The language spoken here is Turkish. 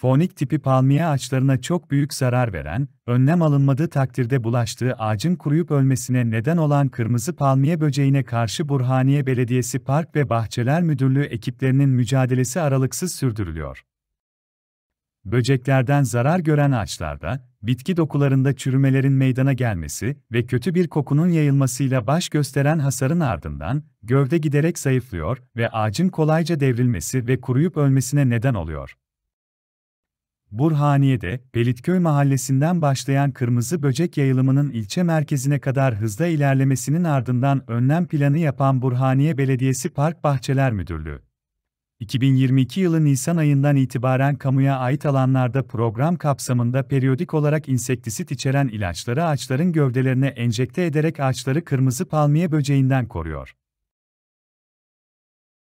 Fonik tipi palmiye ağaçlarına çok büyük zarar veren, önlem alınmadığı takdirde bulaştığı ağacın kuruyup ölmesine neden olan kırmızı palmiye böceğine karşı Burhaniye Belediyesi Park ve Bahçeler Müdürlüğü ekiplerinin mücadelesi aralıksız sürdürülüyor. Böceklerden zarar gören ağaçlarda, bitki dokularında çürümelerin meydana gelmesi ve kötü bir kokunun yayılmasıyla baş gösteren hasarın ardından, gövde giderek zayıflıyor ve ağacın kolayca devrilmesi ve kuruyup ölmesine neden oluyor. Burhaniye'de, Pelitköy mahallesinden başlayan kırmızı böcek yayılımının ilçe merkezine kadar hızla ilerlemesinin ardından önlem planı yapan Burhaniye Belediyesi Park Bahçeler Müdürlüğü, 2022 yılı Nisan ayından itibaren kamuya ait alanlarda program kapsamında periyodik olarak insektisit içeren ilaçları ağaçların gövdelerine enjekte ederek ağaçları kırmızı palmiye böceğinden koruyor.